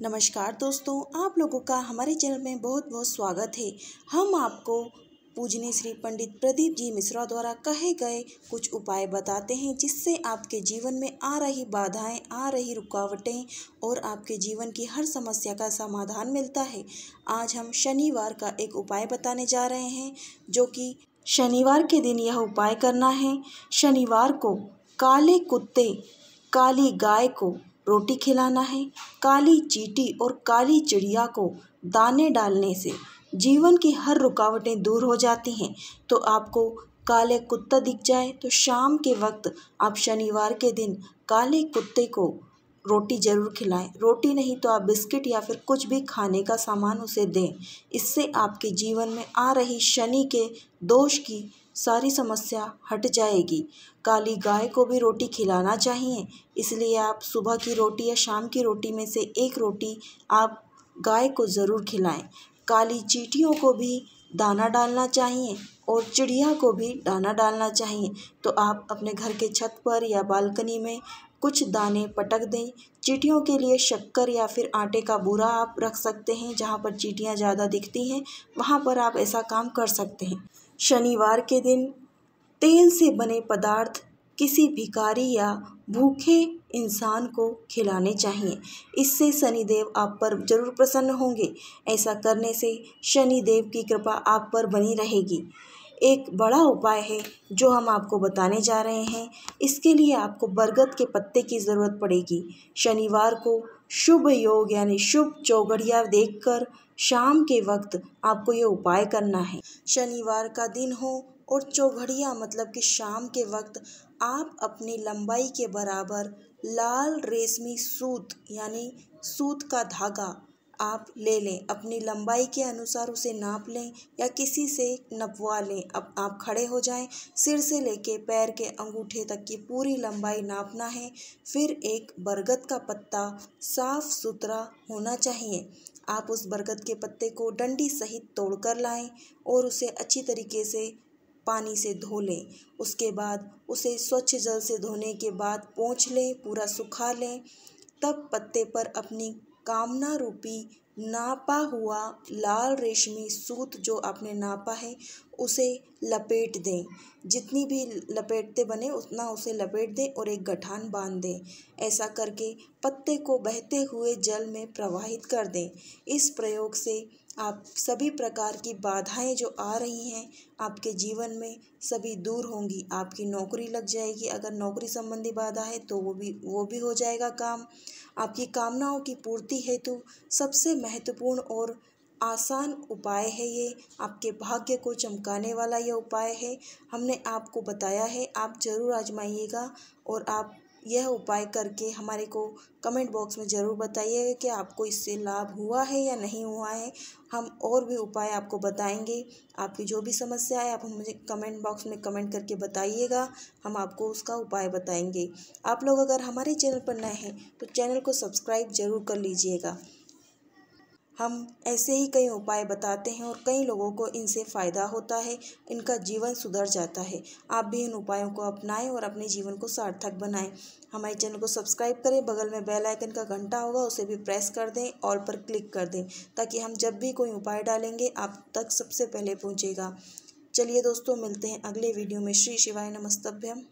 नमस्कार दोस्तों आप लोगों का हमारे चैनल में बहुत बहुत स्वागत है हम आपको पूजनी श्री पंडित प्रदीप जी मिश्रा द्वारा कहे गए कुछ उपाय बताते हैं जिससे आपके जीवन में आ रही बाधाएं आ रही रुकावटें और आपके जीवन की हर समस्या का समाधान मिलता है आज हम शनिवार का एक उपाय बताने जा रहे हैं जो कि शनिवार के दिन यह उपाय करना है शनिवार को काले कुत्ते काली गाय को रोटी खिलाना है काली चीटी और काली चिड़िया को दाने डालने से जीवन की हर रुकावटें दूर हो जाती हैं तो आपको काले कुत्ता दिख जाए तो शाम के वक्त आप शनिवार के दिन काले कुत्ते को रोटी ज़रूर खिलाएं रोटी नहीं तो आप बिस्किट या फिर कुछ भी खाने का सामान उसे दें इससे आपके जीवन में आ रही शनि के दोष की सारी समस्या हट जाएगी काली गाय को भी रोटी खिलाना चाहिए इसलिए आप सुबह की रोटी या शाम की रोटी में से एक रोटी आप गाय को ज़रूर खिलाएं काली चीटियों को भी दाना डालना चाहिए और चिड़िया को भी दाना डालना चाहिए तो आप अपने घर के छत पर या बालकनी में कुछ दाने पटक दें चीटियों के लिए शक्कर या फिर आटे का बूरा आप रख सकते हैं जहाँ पर चीटियाँ ज़्यादा दिखती हैं वहाँ पर आप ऐसा काम कर सकते हैं शनिवार के दिन तेल से बने पदार्थ किसी भिकारी या भूखे इंसान को खिलाने चाहिए इससे शनिदेव आप पर जरूर प्रसन्न होंगे ऐसा करने से शनिदेव की कृपा आप पर बनी रहेगी एक बड़ा उपाय है जो हम आपको बताने जा रहे हैं इसके लिए आपको बरगद के पत्ते की ज़रूरत पड़ेगी शनिवार को शुभ योग यानी शुभ चौगड़िया देखकर शाम के वक्त आपको ये उपाय करना है शनिवार का दिन हो और चौघड़िया मतलब कि शाम के वक्त आप अपनी लंबाई के बराबर लाल रेशमी सूत यानी सूत का धागा आप ले लें अपनी लंबाई के अनुसार उसे नाप लें या किसी से नपवा लें अब आप खड़े हो जाएं सिर से लेके पैर के अंगूठे तक की पूरी लंबाई नापना है फिर एक बरगद का पत्ता साफ सुथरा होना चाहिए आप उस बरगद के पत्ते को डंडी सहित तोड़कर लाएं और उसे अच्छी तरीके से पानी से धो लें उसके बाद उसे स्वच्छ जल से धोने के बाद पोंछ लें पूरा सुखा लें तब पत्ते पर अपनी कामना रूपी नापा हुआ लाल रेशमी सूत जो आपने नापा है उसे लपेट दें जितनी भी लपेटते बने उतना उसे लपेट दें और एक गठान बांध दें ऐसा करके पत्ते को बहते हुए जल में प्रवाहित कर दें इस प्रयोग से आप सभी प्रकार की बाधाएं जो आ रही हैं आपके जीवन में सभी दूर होंगी आपकी नौकरी लग जाएगी अगर नौकरी संबंधी बाधा है तो वो भी वो भी हो जाएगा काम आपकी कामनाओं की पूर्ति हेतु सबसे महत्वपूर्ण और आसान उपाय है ये आपके भाग्य को चमकाने वाला यह उपाय है हमने आपको बताया है आप ज़रूर आजमाइएगा और आप यह उपाय करके हमारे को कमेंट बॉक्स में ज़रूर बताइएगा कि आपको इससे लाभ हुआ है या नहीं हुआ है हम और भी उपाय आपको बताएंगे आपकी जो भी समस्या है आप मुझे कमेंट बॉक्स में कमेंट करके बताइएगा हम आपको उसका उपाय बताएंगे आप लोग अगर हमारे चैनल पर नए हैं तो चैनल को सब्सक्राइब ज़रूर कर लीजिएगा हम ऐसे ही कई उपाय बताते हैं और कई लोगों को इनसे फ़ायदा होता है इनका जीवन सुधर जाता है आप भी इन उपायों को अपनाएं और अपने जीवन को सार्थक बनाएं हमारे चैनल को सब्सक्राइब करें बगल में बेल आइकन का घंटा होगा उसे भी प्रेस कर दें ऑल पर क्लिक कर दें ताकि हम जब भी कोई उपाय डालेंगे आप तक सबसे पहले पहुँचेगा चलिए दोस्तों मिलते हैं अगले वीडियो में श्री शिवाय नमस्तभ्यम